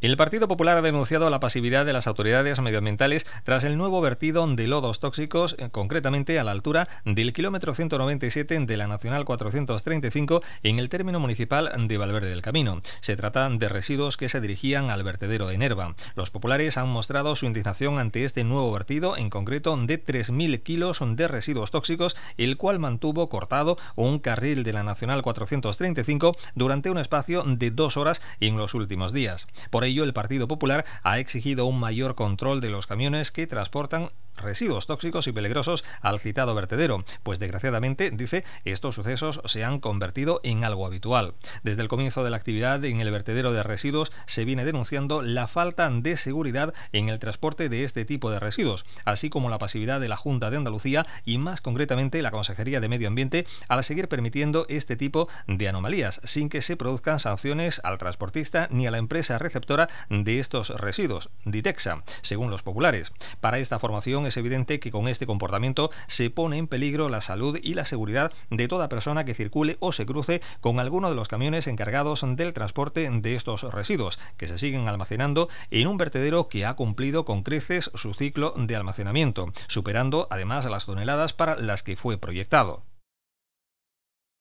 El Partido Popular ha denunciado la pasividad de las autoridades medioambientales tras el nuevo vertido de lodos tóxicos, eh, concretamente a la altura del kilómetro 197 de la Nacional 435 en el término municipal de Valverde del Camino. Se trata de residuos que se dirigían al vertedero de Nerva. Los populares han mostrado su indignación ante este nuevo vertido, en concreto de 3.000 kilos de residuos tóxicos, el cual mantuvo cortado un carril de la Nacional 435 durante un espacio de dos horas en los últimos días ello, el Partido Popular ha exigido un mayor control de los camiones que transportan residuos tóxicos y peligrosos al citado vertedero, pues desgraciadamente, dice, estos sucesos se han convertido en algo habitual. Desde el comienzo de la actividad en el vertedero de residuos se viene denunciando la falta de seguridad en el transporte de este tipo de residuos, así como la pasividad de la Junta de Andalucía y más concretamente la Consejería de Medio Ambiente al seguir permitiendo este tipo de anomalías, sin que se produzcan sanciones al transportista ni a la empresa receptora de estos residuos, Ditexa, según los populares. Para esta formación es evidente que con este comportamiento se pone en peligro la salud y la seguridad de toda persona que circule o se cruce con alguno de los camiones encargados del transporte de estos residuos, que se siguen almacenando en un vertedero que ha cumplido con creces su ciclo de almacenamiento, superando además las toneladas para las que fue proyectado.